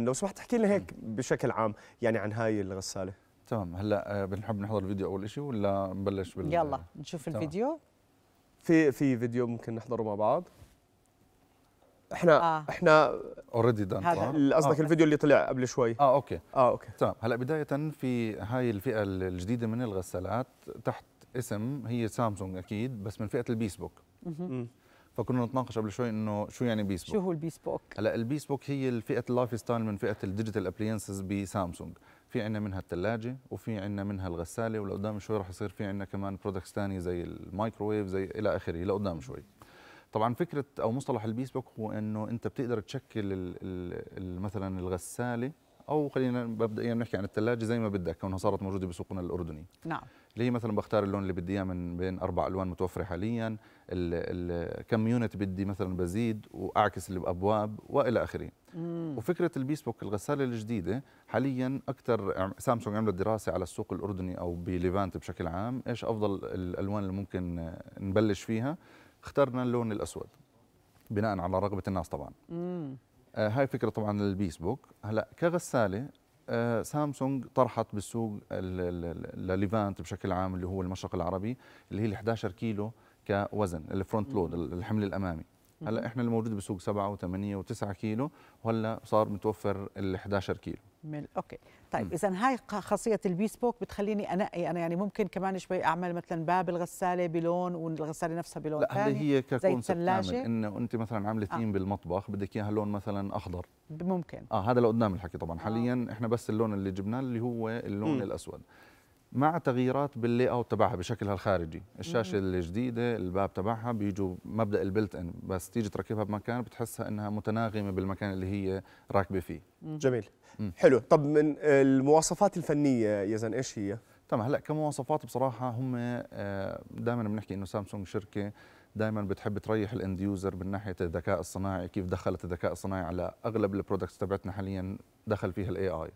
لو سمحت تحكي لنا هيك بشكل عام يعني عن هاي الغساله تمام هلا آه، بنحب نحضر الفيديو اول شيء ولا نبلش بال يلا نشوف تمام. الفيديو في في فيديو ممكن نحضره مع بعض احنا آه. احنا اوريدي دان قصدك آه. الفيديو اللي طلع قبل شوي اه اوكي اه اوكي تمام هلا بدايه في هاي الفئه الجديده من الغسالات تحت اسم هي سامسونج اكيد بس من فئه البيسبوك فكنا نتناقش قبل شوي انه شو يعني بيس بوك شو هو البيس بوك هلا البيس بوك هي الفئه اللايف ستايل من فئه الديجيتال ابلينسز بسامسونج في عندنا منها الثلاجه وفي عندنا منها الغساله ولقدام شوي راح يصير في عندنا كمان برودكتس ثانيه زي المايكروويف زي الى اخره لقدام شوي طبعا فكره او مصطلح البيس بوك هو انه انت بتقدر تشكل مثلا الغساله او خلينا مبدئيا نحكي عن الثلاجه زي ما بدك كونها صارت موجوده بسوقنا الاردني نعم اللي هي مثلا بختار اللون اللي بدي اياه من بين اربع الوان متوفره حاليا كم يونت بدي مثلا بزيد واعكس اللي بابواب والى اخره وفكره البيسبوك الغساله الجديده حاليا اكثر سامسونج عملت دراسه على السوق الاردني او بليفانت بشكل عام ايش افضل الالوان اللي ممكن نبلش فيها اخترنا اللون الاسود بناء على رغبه الناس طبعا مم. آه، هاي فكرة طبعا البيسبوك هلا كغسالة آه، سامسونج طرحت بالسوق لليفانت بشكل عام اللي هو المشرق العربي اللي هي ال 11 كيلو كوزن الفرونت لود الحمل الامامي هلا احنا الموجود بسوق 7 و8 و9 كيلو وهلا صار متوفر ال 11 كيلو من اوكي طيب اذا هاي خاصيه البيسبوك بتخليني انقي انا يعني ممكن كمان شوي اعمل مثلا باب الغساله بلون والغساله نفسها بلون لا ثاني هي ككونسبت كامل انه انت مثلا عامله آه. بالمطبخ بدك اياها لون مثلا اخضر ممكن اه هذا لقدام الحكي طبعا آه. حاليا احنا بس اللون اللي جبناه اللي هو اللون م. الاسود مع تغييرات باللي اوت تبعها بشكلها الخارجي الشاشه الجديده الباب تبعها بيجوا مبدا البلت ان بس تيجي تركبها بمكان بتحسها انها متناغمه بالمكان اللي هي راكبه فيه جميل مم. حلو طب من المواصفات الفنيه يزن ايش هي تمام هلا كمواصفات بصراحه هم آه، دائما بنحكي انه سامسونج شركه دائما بتحب تريح الاند يوزر من ناحيه الذكاء الصناعي كيف دخلت الذكاء الصناعي على اغلب البرودكتس تبعتنا حاليا دخل فيها الاي اي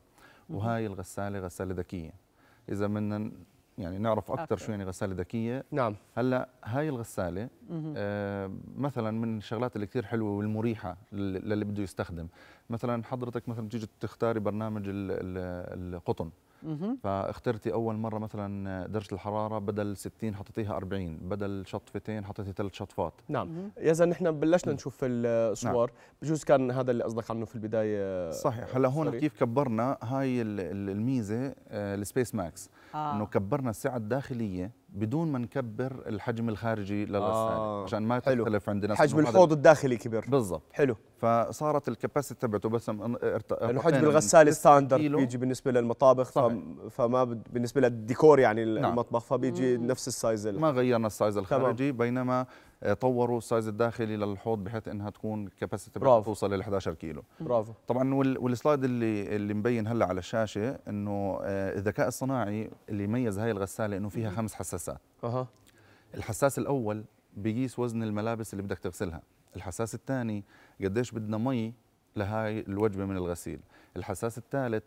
وهاي الغساله غساله ذكيه اذا بدنا يعني نعرف اكثر شو يعني غساله ذكيه نعم هلا هاي الغساله آه مثلا من الشغلات اللي كثير حلوه والمريحه للي بده يستخدم مثلا حضرتك مثلا بتيجي تختاري برنامج القطن فاخترتي اول مره مثلا درجه الحراره بدل 60 حطيتيها 40 بدل شطفتين حطيتي ثلاث شطفات نعم زلمه نحن بلشنا نشوف الصور نعم. بجوز كان هذا اللي قصدك عنه في البدايه صحيح هلا هون كيف كبرنا هاي الميزه آه، السبيس ماكس آه. انه كبرنا السعه الداخليه بدون ما نكبر الحجم الخارجي للاسنان آه. عشان ما تختلف عندنا حجم الحوض الداخلي كبر بالضبط حلو فصارت الكباسيتي تبعته بس لانه حجم الغساله ستاندرد بيجي بالنسبه للمطابخ صحيح. فما بالنسبه للديكور يعني نعم. المطبخ فبيجي نفس السايز ما غيرنا السايز الخارجي طبعا. بينما آه، طوروا السايز الداخلي للحوض بحيث انها تكون كباسيتي توصل ل 11 كيلو برافو طبعا والسلايد اللي اللي مبين هلا على الشاشه انه آه، الذكاء الصناعي اللي يميز هاي الغساله انه فيها خمس حساسات اها الحساس الاول بيقيس وزن الملابس اللي بدك تغسلها الحساس الثاني قديش بدنا مي لهاي الوجبه من الغسيل الحساس الثالث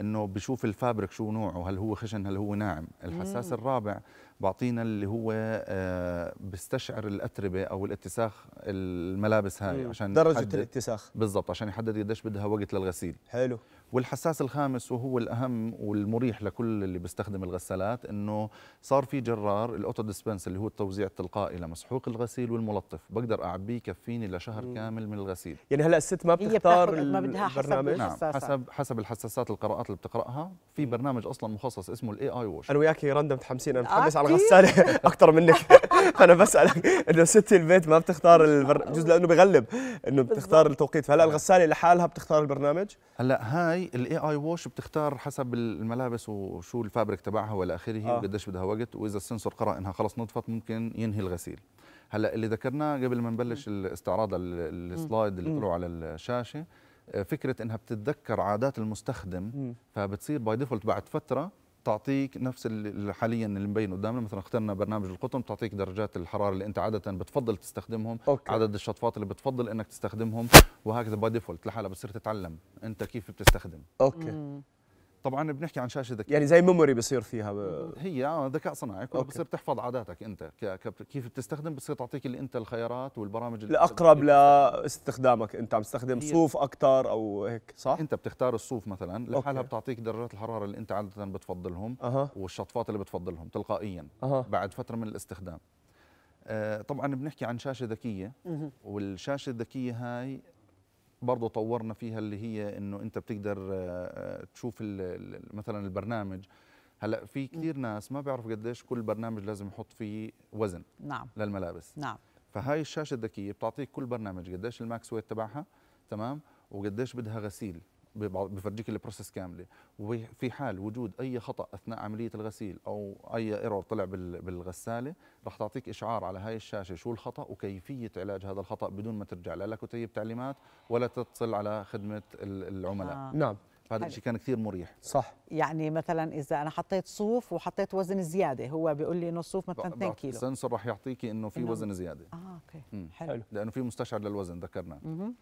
انه بشوف الفابريك شو نوعه هل هو خشن هل هو ناعم الحساس مم. الرابع بعطينا اللي هو آه بيستشعر الاتربه او الاتساخ الملابس هاي مم. عشان درجه الاتساخ بالضبط عشان يحدد قديش بدها وقت للغسيل حلو والحساس الخامس وهو الأهم والمريح لكل اللي بيستخدم الغسالات أنه صار في جرار الأوتو ديسبنس اللي هو التوزيع التلقائي لمسحوق الغسيل والملطف بقدر أعبيه يكفيني لشهر كامل من الغسيل يعني هلأ الست ما بتختار ما بدها البرنامج نعم حسب حسب الحساسات القراءات اللي بتقرأها في برنامج أصلا مخصص اسمه الاي اي ووش أنا وياك رندا متحمسين أنا متحمس على الغسالة أكثر منك فأنا بسألك أنه ست البيت ما بتختار البر... جزء لأنه بغلب أنه بتختار التوقيت فهلأ نعم. الغسالة لحالها بتختار البرنامج هلأ هاي اي الاي اي ووش بتختار حسب الملابس وشو الفابريك تبعها والى اخره آه. وقديش بدها وقت واذا السنسور قرا انها خلص نطفت ممكن ينهي الغسيل هلا اللي ذكرناه قبل ما نبلش الاستعراض السلايد اللي طلعوا على الشاشه آه، فكره انها بتتذكر عادات المستخدم فبتصير باي ديفولت بعد فتره تعطيك نفس اللي حاليا اللي مبين قدامنا مثلا اخترنا برنامج القطن بتعطيك درجات الحراره اللي انت عاده بتفضل تستخدمهم أوكي. عدد الشطفات اللي بتفضل انك تستخدمهم وهكذا باي ديفولت لحالها بتصير تتعلم انت كيف بتستخدم اوكي طبعا بنحكي عن شاشه ذكيه يعني زي ميموري بصير فيها ب... هي آه، ذكاء صناعي بتصير تحفظ عاداتك انت كيف بتستخدم بتصير تعطيك اللي انت الخيارات والبرامج اللي الاقرب لاستخدامك انت عم تستخدم صوف اكثر او هيك صح انت بتختار الصوف مثلا لحالها بتعطيك درجات الحراره اللي انت عاده بتفضلهم أه. والشطفات اللي بتفضلهم تلقائيا أه. بعد فتره من الاستخدام آه طبعا بنحكي عن شاشه ذكيه والشاشه الذكيه هاي برضه طورنا فيها اللي هي انه انت بتقدر آه، آه، تشوف مثلا البرنامج هلا في كثير ناس ما بيعرفوا قديش كل برنامج لازم يحط فيه وزن نعم للملابس نعم فهاي الشاشه الذكيه بتعطيك كل برنامج قديش الماكس ويت تبعها تمام وقديش بدها غسيل بفرجيك البروسيس كامله وفي حال وجود اي خطا اثناء عمليه الغسيل او اي ايرور طلع بالغساله رح تعطيك اشعار على هاي الشاشه شو الخطا وكيفيه علاج هذا الخطا بدون ما ترجع لا لكتيب تعليمات ولا تتصل على خدمه العملاء آه. نعم فهذا الشيء كان كثير مريح صح يعني مثلا اذا انا حطيت صوف وحطيت وزن زياده هو بيقول لي انه الصوف مثلا 2 كيلو السنسور راح يعطيكي انه في إنه وزن زياده اه اوكي مم. حلو لانه في مستشعر للوزن ذكرنا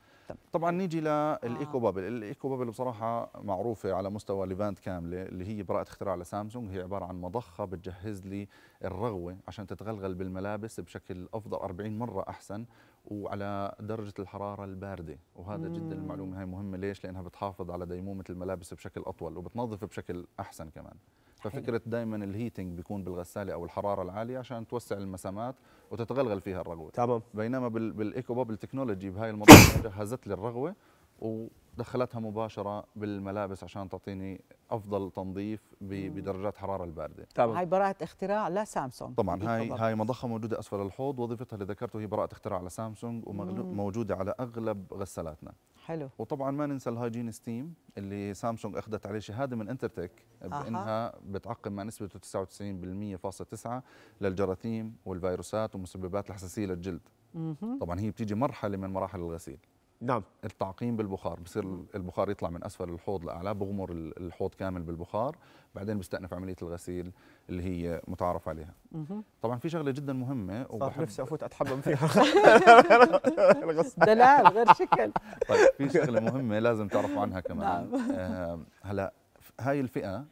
طبعا نيجي للايكو آه. بابل الايكو بابل بصراحه معروفه على مستوى ليفانت كامله اللي هي براءه اختراع لسامسونج هي عباره عن مضخه بتجهز لي الرغوه عشان تتغلغل بالملابس بشكل افضل 40 مره احسن وعلى درجة الحرارة الباردة وهذا مم. جدا المعلومة هاي مهمة ليش؟ لأنها بتحافظ على ديمومة الملابس بشكل أطول وبتنظف بشكل أحسن كمان ففكرة دائما الهيتنج بيكون بالغسالة أو الحرارة العالية عشان توسع المسامات وتتغلغل فيها الرغوة تمام بينما بالإيكو بابل تكنولوجي بهاي المنطقة جهزت للرغوة ودخلتها مباشره بالملابس عشان تعطيني افضل تنظيف بدرجات حراره البارده طبعا. هاي براءه اختراع لسامسونج طبعا هاي هاي مضخه موجوده اسفل الحوض وظيفتها اللي ذكرته هي براءه اختراع لسامسونج وموجوده على اغلب غسالاتنا حلو وطبعا ما ننسى الهايجين ستيم اللي سامسونج اخذت عليه شهاده من انترتك بانها بتعقم ما نسبته 99.9 للجراثيم والفيروسات ومسببات الحساسيه للجلد مم. طبعا هي بتيجي مرحله من مراحل الغسيل نعم التعقيم بالبخار بصير البخار يطلع من اسفل الحوض لاعلى بغمر الحوض كامل بالبخار بعدين بستأنف عمليه الغسيل اللي هي متعارف عليها طبعا في شغله جدا مهمه وبحب نفسي افوت اتحمم فيها دلال غير شكل طيب في شغله مهمه لازم تعرفوا عنها كمان نعم. آه، هلا هاي الفئه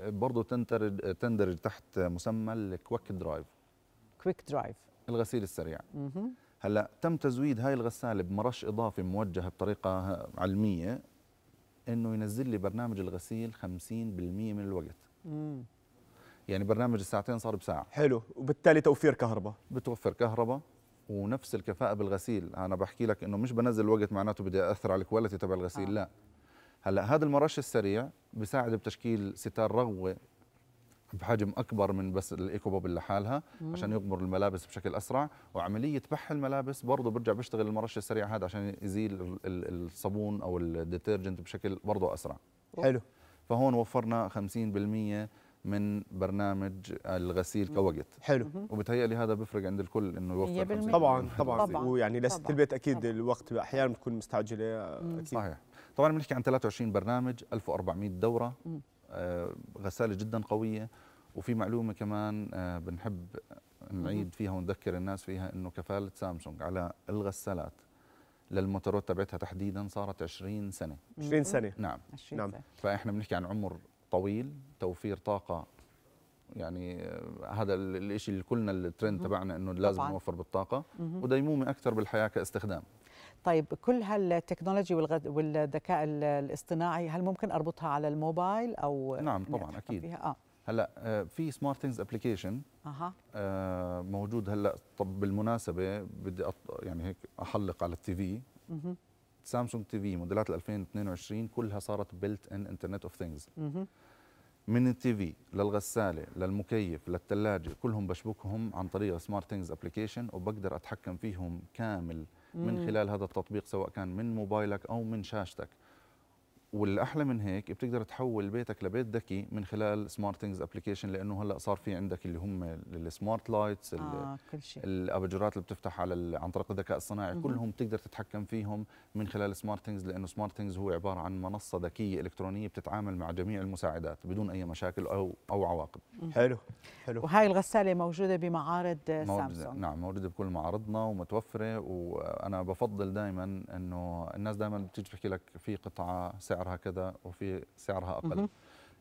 برضه تندرج تندرج تحت مسمى الكويك درايف كويك درايف الغسيل السريع هلا تم تزويد هاي الغساله بمرش اضافي موجه بطريقه علميه انه ينزل لي برنامج الغسيل 50% من الوقت مم. يعني برنامج الساعتين صار بساعه حلو وبالتالي توفير كهرباء بتوفر كهرباء ونفس الكفاءه بالغسيل انا بحكي لك انه مش بنزل الوقت معناته بدي اثر على الكواليتي تبع الغسيل آه. لا هلا هذا المرش السريع بيساعد بتشكيل ستار رغوه بحجم اكبر من بس الايكو بوب لحالها عشان يغمر الملابس بشكل اسرع وعمليه بح الملابس برضه برجع بشتغل المرش السريع هذا عشان يزيل الصابون او الديترجنت بشكل برضه اسرع حلو فهون وفرنا 50% من برنامج الغسيل كوقت حلو وبتهيألي هذا بيفرق عند الكل انه يوفر طبعا طبعا, طبعاً, يعني طبعاً ويعني لست البيت اكيد طبعاً. الوقت احيانا بتكون مستعجله اكيد صحيح طبعا بنحكي عن 23 برنامج 1400 دوره مم. آه، غساله جدا قويه وفي معلومه كمان آه، بنحب نعيد فيها ونذكر الناس فيها انه كفاله سامسونج على الغسالات للموتورات تبعتها تحديدا صارت 20 سنه 20 سنه نعم 20 نعم سنة. فاحنا بنحكي عن عمر طويل توفير طاقه يعني آه، هذا الشيء اللي كلنا الترند تبعنا انه لازم نوفر بالطاقه وديمومه اكثر بالحياه كاستخدام طيب كل هالتكنولوجي والذكاء الاصطناعي هل ممكن اربطها على الموبايل او نعم طبعا اكيد فيها؟ آه. هلا آه، في سمارت ثينجز ابلكيشن اها آه، موجود هلا طب بالمناسبه بدي أط... يعني هيك احلق على التي في سامسونج تي في موديلات 2022 كلها صارت بلت ان انترنت اوف ثينجز من التي في للغساله للمكيف للثلاجه كلهم بشبكهم عن طريق سمارت ثينجز ابلكيشن وبقدر اتحكم فيهم كامل من خلال هذا التطبيق سواء كان من موبايلك او من شاشتك والاحلى من هيك بتقدر تحول بيتك لبيت ذكي من خلال سمارت ثينجز ابلكيشن لانه هلا صار في عندك اللي هم السمارت لايتس آه كل شيء الابجرات اللي بتفتح على عن طريق الذكاء الصناعي مم. كلهم بتقدر تتحكم فيهم من خلال سمارت ثينجز لانه سمارت ثينجز هو عباره عن منصه ذكيه الكترونيه بتتعامل مع جميع المساعدات بدون اي مشاكل او او عواقب مم. حلو حلو وهي الغساله موجوده بمعارض سامسونج نعم موجوده بكل معارضنا ومتوفره وانا بفضل دائما انه الناس دائما بتيجي بتحكي لك في قطعه سعر سعرها كذا وفي سعرها اقل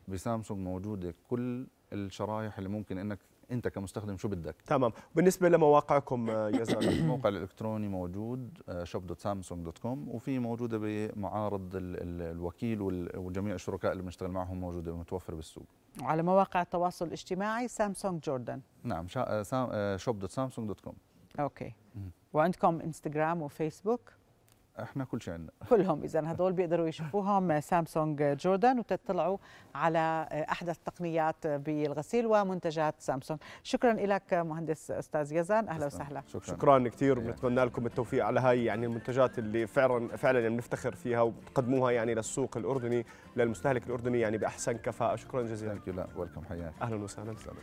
بسامسونج موجوده كل الشرايح اللي ممكن انك انت كمستخدم شو بدك تمام بالنسبه لمواقعكم آه، يا زلمه الموقع الالكتروني موجود شوب دوت سامسونج دوت كوم وفي موجوده بمعارض الوكيل وجميع الشركاء اللي بنشتغل معهم موجوده ومتوفره بالسوق على مواقع التواصل الاجتماعي سامسونج جوردن نعم شوب دوت سامسونج دوت كوم اوكي وعندكم انستغرام وفيسبوك احنا كل شيء عندنا كلهم اذا هدول بيقدروا يشوفوهم سامسونج جوردن وتطلعوا على احدث تقنيات بالغسيل ومنتجات سامسونج شكرا لك مهندس استاذ يزن اهلا وسهلا شكرا, شكرا كثير بنتمنى لكم التوفيق على هاي يعني المنتجات اللي فعلا فعلا يعني بنفتخر فيها وبتقدموها يعني للسوق الاردني للمستهلك الاردني يعني باحسن كفاءه شكرا جزيلا لا ويلكم حياك اهلا وسهلا